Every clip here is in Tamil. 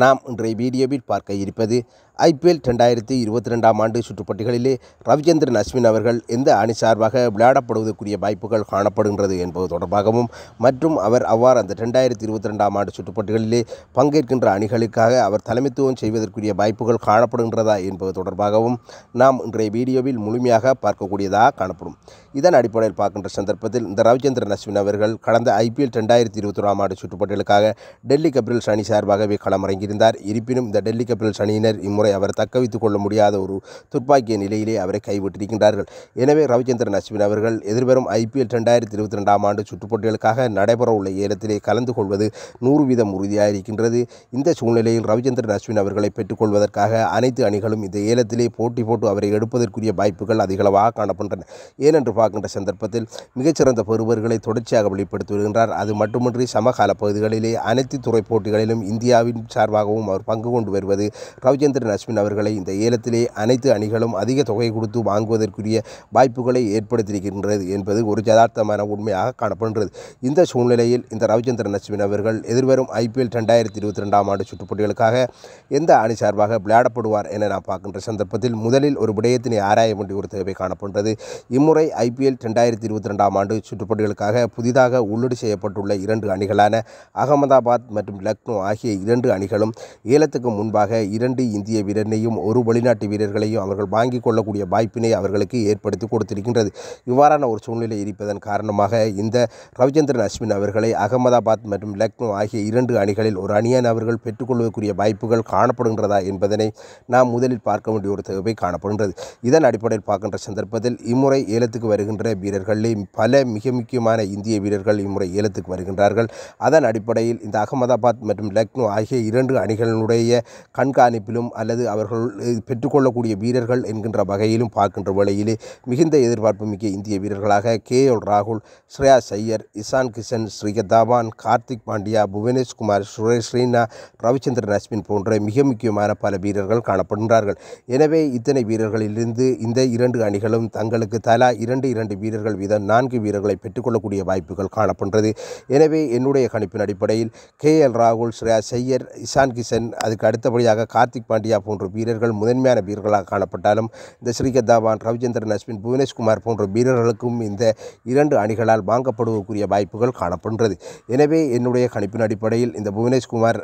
நாம் இன்றைய வீடியோவில் பார்க்க இருப்பது ஐபிஎல் ரெண்டாயிரத்தி இருபத்தி ரெண்டாம் ஆண்டு சுற்றுப்பட்டிகளிலே ரவிச்சந்திரன் அஸ்வின் அவர்கள் எந்த அணி சார்பாக விளையாடப்படுவதற்குரிய வாய்ப்புகள் காணப்படுகின்றது என்பது தொடர்பாகவும் மற்றும் அவர் அவ்வாறு அந்த ரெண்டாயிரத்தி இருபத்தி ரெண்டாம் ஆண்டு சுற்றுப்பட்டிகளிலே பங்கேற்கின்ற அணிகளுக்காக அவர் தலைமைத்துவம் செய்வதற்குரிய வாய்ப்புகள் காணப்படுகின்றதா என்பது தொடர்பாகவும் நாம் இன்றைய வீடியோவில் முழுமையாக பார்க்கக்கூடியதாக காணப்படும் இதன் அடிப்படையில் பார்க்கின்ற சந்தர்ப்பத்தில் இந்த ரவிச்சந்திரன் அஸ்வின் அவர்கள் கடந்த ஐபிஎல் ரெண்டாயிரத்தி இருபத்தி ஒன்றாம் ஆண்டு சுற்றுப்பட்டிகளுக்காக டெல்லி கபிரல்ஸ் அணி சார்பாகவே களமறை வழங்கியிருந்தார் இருப்பினும் இந்த டெல்லி கேபிட்டல்ஸ் அணியினர் இம்முறை அவரை தக்கவைத்துக் கொள்ள முடியாத ஒரு துப்பாக்கிய நிலையிலே அவரை கைவிட்டிருக்கின்றார்கள் எனவே ரவிச்சந்திரன் அஸ்வின் அவர்கள் எதிர்வரும் ஐபிஎல் ரெண்டாயிரத்தி இருபத்தி ரெண்டாம் ஆண்டு சுற்றுப்போட்டிகளுக்காக நடைபெறவுள்ள ஏலத்திலே கலந்து கொள்வது நூறு வீதம் உறுதியாக இருக்கின்றது இந்த சூழ்நிலையில் ரவிச்சந்திரன் அஸ்வின் அவர்களை பெற்றுக்கொள்வதற்காக அனைத்து அணிகளும் இந்த ஏலத்திலே போட்டி போட்டு அவரை எடுப்பதற்குரிய வாய்ப்புகள் அதிகளவாக காணப்படுகின்றன ஏனென்று பார்க்கின்ற சந்தர்ப்பத்தில் மிகச்சிறந்த பெறுவர்களை தொடர்ச்சியாக வெளிப்படுத்தி வருகின்றார் அது மட்டுமின்றி சமகால பகுதிகளிலே அனைத்து துறை போட்டிகளிலும் இந்தியாவின் சார்பில் சார்பாகவும் அவர் பங்கு கொண்டு வருவது ரவிச்சந்திரன் அஸ்வின் அவர்களை இந்த ஏலத்திலே அனைத்து அணிகளும் அதிக தொகை கொடுத்து வாங்குவதற்குரிய வாய்ப்புகளை ஏற்படுத்தியிருக்கின்றது என்பது ஒரு ஜதார்த்தமான உண்மையாக காணப்படுகிறது இந்த சூழ்நிலையில் இந்த ரவிச்சந்திரன் அஸ்வின் அவர்கள் எதிர்வரும் ஐபிஎல் ரெண்டாயிரத்தி இருபத்தி ரெண்டாம் ஆண்டு சுற்றுப்போட்டிகளுக்காக எந்த அணி சார்பாக விளையாடப்படுவார் என நான் பார்க்கின்ற சந்தர்ப்பத்தில் முதலில் ஒரு விடயத்தினை ஆராய வேண்டிய ஒரு தேவை காணப்படுகிறது இம்முறை ஐபிஎல் ரெண்டாயிரத்தி இருபத்தி ரெண்டாம் ஆண்டு சுற்றுப்போட்டிகளுக்காக புதிதாக உள்ளீடு செய்யப்பட்டுள்ள இரண்டு அணிகளான அகமதாபாத் மற்றும் லக்னோ ஆகிய இரண்டு அணிகள் வீரர்களும் ஏலத்துக்கு முன்பாக இரண்டு இந்திய வீரனையும் ஒரு வெளிநாட்டு வீரர்களையும் அவர்கள் வாங்கிக் கொள்ளக்கூடிய வாய்ப்பினை அவர்களுக்கு ஏற்படுத்தி கொடுத்திருக்கின்றது இவ்வாறான ஒரு சூழ்நிலை இருப்பதன் காரணமாக இந்த ரவிச்சந்திரன் அஸ்வின் அவர்களை அகமதாபாத் மற்றும் லக்னோ ஆகிய இரண்டு அணிகளில் ஒரு அணியான அவர்கள் பெற்றுக்கொள்வதற்குரிய வாய்ப்புகள் காணப்படுகின்றதா என்பதனை நாம் முதலில் பார்க்க வேண்டிய ஒரு தேவை காணப்படுகின்றது இதன் அடிப்படையில் பார்க்கின்ற சந்தர்ப்பத்தில் இம்முறை ஏலத்துக்கு வருகின்ற வீரர்களில் பல மிக முக்கியமான இந்திய வீரர்கள் இம்முறை ஏலத்துக்கு வருகின்றார்கள் அதன் அடிப்படையில் இந்த அகமதாபாத் மற்றும் லக்னோ ஆகிய இரண்டு இரண்டு அணிகளினுடைய கண்காணிப்பிலும் அல்லது அவர்கள் பெற்றுக்கொள்ளக்கூடிய வீரர்கள் என்கின்ற வகையிலும் பார்க்கின்ற வேளையிலே மிகுந்த எதிர்பார்ப்பு மிக்க இந்திய வீரர்களாக கே எல் ராகுல் ஸ்ரேயா சையர் இசான் கிஷன் ஸ்ரீகர் கார்த்திக் பாண்டியா புவனேஷ்குமார் சுரேஷ் ரீனா ரவிச்சந்திரன் அஸ்வின் போன்ற மிக முக்கியமான பல வீரர்கள் காணப்படுகின்றார்கள் எனவே இத்தனை வீரர்களிலிருந்து இந்த இரண்டு அணிகளும் தங்களுக்கு தலா இரண்டு இரண்டு வீரர்கள் வீதம் நான்கு வீரர்களை பெற்றுக்கொள்ளக்கூடிய வாய்ப்புகள் காணப்படுகிறது எனவே என்னுடைய கணிப்பின் அடிப்படையில் கே எல் ராகுல் ஸ்ரேயா சையர் இசான் இஷான் கிஷன் அதுக்கு அடுத்தபடியாக கார்த்திக் பாண்டியா போன்ற வீரர்கள் முதன்மையான வீரர்களாக காணப்பட்டாலும் இந்த ஸ்ரீகத் தாவான் ரவிச்சந்திரன் அஸ்வின் புவனேஷ்குமார் போன்ற வீரர்களுக்கும் இந்த இரண்டு அணிகளால் வாங்கப்படுவதற்குரிய வாய்ப்புகள் காணப்படுகிறது எனவே என்னுடைய கணிப்பின் அடிப்படையில் இந்த புவனேஷ்குமார்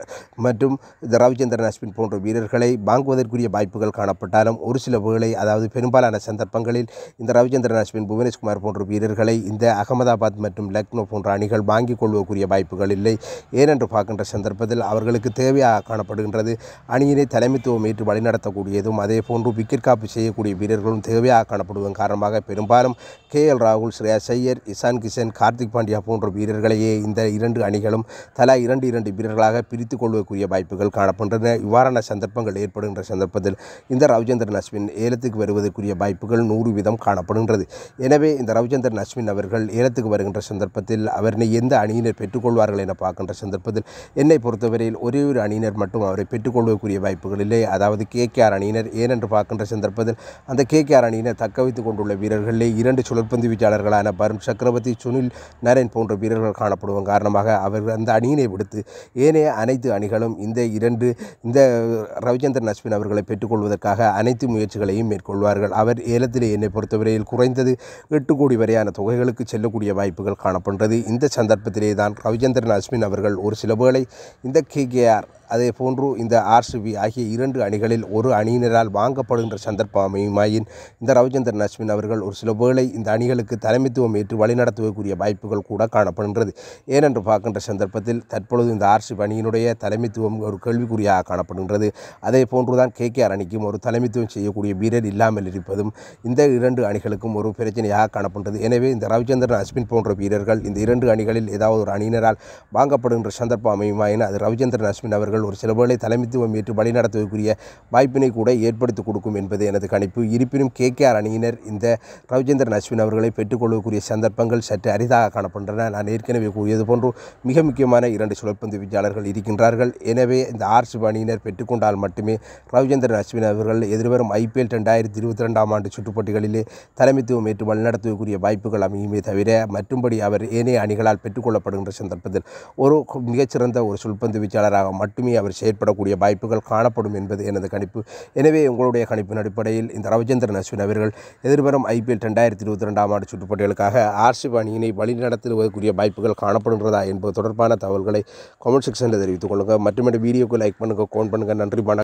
மற்றும் இந்த ரவிச்சந்திரன் அஸ்வின் போன்ற வீரர்களை வாங்குவதற்குரிய வாய்ப்புகள் காணப்பட்டாலும் ஒரு சில வேளை அதாவது பெரும்பாலான சந்தர்ப்பங்களில் இந்த ரவிச்சந்திரன் அஸ்வின் புவனேஷ்குமார் போன்ற வீரர்களை இந்த அகமதாபாத் மற்றும் லக்னோ போன்ற அணிகள் வாங்கிக் கொள்வதற்குரிய வாய்ப்புகள் இல்லை ஏனென்று பார்க்கின்ற சந்தர்ப்பத்தில் அவர்களுக்கு தேவை தேவையாக காணப்படுகின்றது அணியினை தலைமைத்துவம் ஏற்று வழிநடத்தக்கூடியதும் அதே போன்று விக்கெட் காப்பு செய்யக்கூடிய வீரர்களும் தேவையாக காணப்படுவதன் காரணமாக பெரும்பாலும் கே எல் ராகுல் ஸ்ரேயா சையர் இசான் கிஷன் கார்த்திக் பாண்டியா போன்ற வீரர்களையே இந்த இரண்டு அணிகளும் தலா இரண்டு இரண்டு வீரர்களாக பிரித்துக் கொள்வதற்குரிய வாய்ப்புகள் காணப்படுகின்றன இவ்வாறான சந்தர்ப்பங்கள் ஏற்படுகின்ற சந்தர்ப்பத்தில் இந்த ரவிச்சந்திரன் அஸ்வின் ஏலத்துக்கு வருவதற்குரிய வாய்ப்புகள் நூறு வீதம் காணப்படுகின்றது எனவே இந்த ரவிச்சந்திரன் அஸ்வின் அவர்கள் ஏலத்துக்கு வருகின்ற சந்தர்ப்பத்தில் அவரினை எந்த அணியினர் பெற்றுக்கொள்வார்கள் என பார்க்கின்ற சந்தர்ப்பத்தில் என்னை பொறுத்தவரையில் ஒரே ஒரு அணியினர் மட்டும் அவரை பெற்றுக்கொள்வதற்குரிய வாய்ப்புகள் இல்லை அதாவது கேகேஆர் அணியினர் ஏனென்று பார்க்கின்ற சந்தர்ப்பத்தில் அந்த கேகேஆர் அணியினர் தக்க வைத்துக் கொண்டுள்ள வீரர்களிலே இரண்டு சுழற்பந்து வீச்சாளர்களான பரும் சக்கரவர்த்தி சுனில் நரேன் போன்ற வீரர்கள் காணப்படுவதன் காரணமாக அவர்கள் அந்த அணியினை விடுத்து ஏனைய அனைத்து அணிகளும் இந்த இரண்டு இந்த ரவிச்சந்திரன் அஸ்வின் அவர்களை பெற்றுக்கொள்வதற்காக அனைத்து முயற்சிகளையும் மேற்கொள்வார்கள் அவர் ஏலத்திலே என்னை பொறுத்தவரையில் குறைந்தது எட்டு கோடி வரையான தொகைகளுக்கு செல்லக்கூடிய வாய்ப்புகள் காணப்படுகிறது இந்த சந்தர்ப்பத்திலே தான் ரவிச்சந்திரன் அஸ்வின் அவர்கள் ஒரு சில வேளை இந்த கேகேஆர் அதே போன்று இந்த ஆர்சிபி ஆகிய இரண்டு அணிகளில் ஒரு அணியினரால் வாங்கப்படுகின்ற சந்தர்ப்பம் அமையுமாயின் இந்த ரவிச்சந்திரன் அஸ்வின் அவர்கள் ஒரு சில வேளை இந்த அணிகளுக்கு தலைமைத்துவம் ஏற்று வழிநடத்துவதற்குரிய வாய்ப்புகள் கூட காணப்படுகின்றது ஏனென்று பார்க்கின்ற சந்தர்ப்பத்தில் தற்பொழுது இந்த ஆர்சிபி அணியினுடைய தலைமைத்துவம் ஒரு கேள்விக்குறியாக காணப்படுகின்றது அதே போன்றுதான் கே கேஆர் அணிக்கும் ஒரு தலைமைத்துவம் செய்யக்கூடிய வீரர் இல்லாமல் இருப்பதும் இந்த இரண்டு அணிகளுக்கும் ஒரு பிரச்சனையாக காணப்படுகிறது எனவே இந்த ரவிச்சந்திரன் அஸ்வின் போன்ற வீரர்கள் இந்த இரண்டு அணிகளில் ஏதாவது ஒரு அணியினரால் வாங்கப்படுகின்ற சந்தர்ப்பம் அமையுமாயின் அது ரவிச்சந்திரன் அஸ்வின் அவர்கள் அவர்கள் ஒரு சில வேளை தலைமைத்துவம் ஏற்று வழிநடத்துவதற்குரிய வாய்ப்பினை கூட ஏற்படுத்தி கொடுக்கும் என்பது எனது கணிப்பு இருப்பினும் கே கே ஆர் அணியினர் இந்த ரவிச்சந்திரன் அஸ்வின் அவர்களை பெற்றுக்கொள்வதற்குரிய சந்தர்ப்பங்கள் சற்று அரிதாக காணப்படுகின்றன நான் ஏற்கனவே கூறியது போன்று மிக முக்கியமான இரண்டு சுழற்பந்து வீச்சாளர்கள் இருக்கின்றார்கள் எனவே இந்த ஆர்சிபி அணியினர் பெற்றுக்கொண்டால் மட்டுமே ரவிச்சந்திரன் அஸ்வின் அவர்கள் எதிர்வரும் ஐபிஎல் ரெண்டாயிரத்தி இருபத்தி ரெண்டாம் ஆண்டு சுற்றுப்போட்டிகளிலே தலைமைத்துவம் ஏற்று நடத்துவதற்குரிய வாய்ப்புகள் அமையுமே தவிர மற்றும்படி அவர் ஏனைய அணிகளால் பெற்றுக்கொள்ளப்படுகின்ற சந்தர்ப்பத்தில் ஒரு மிகச்சிறந்த ஒரு சுழற்பந்து வீச்சாளராக மட்டும் மட்டுமே அவர் செயற்படக்கூடிய வாய்ப்புகள் காணப்படும் என்பது எனது கணிப்பு எனவே உங்களுடைய கணிப்பின் அடிப்படையில் இந்த ரவிச்சந்திரன் அஸ்வின் அவர்கள் எதிர்வரும் ஐபிஎல் ரெண்டாயிரத்தி இருபத்தி ரெண்டாம் ஆண்டு சுற்றுப்பட்டியலுக்காக ஆர்சிப் அணியினை வழிநடத்துவதற்குரிய வாய்ப்புகள் காணப்படுகிறதா என்பது தொடர்பான தகவல்களை கமெண்ட் செக்ஷனில் தெரிவித்துக் கொள்ளுங்கள் மற்றும் வீடியோக்கு லைக் பண்ணுங்கள் கோன் பண்ணுங்கள் நன்றி வணக்கம்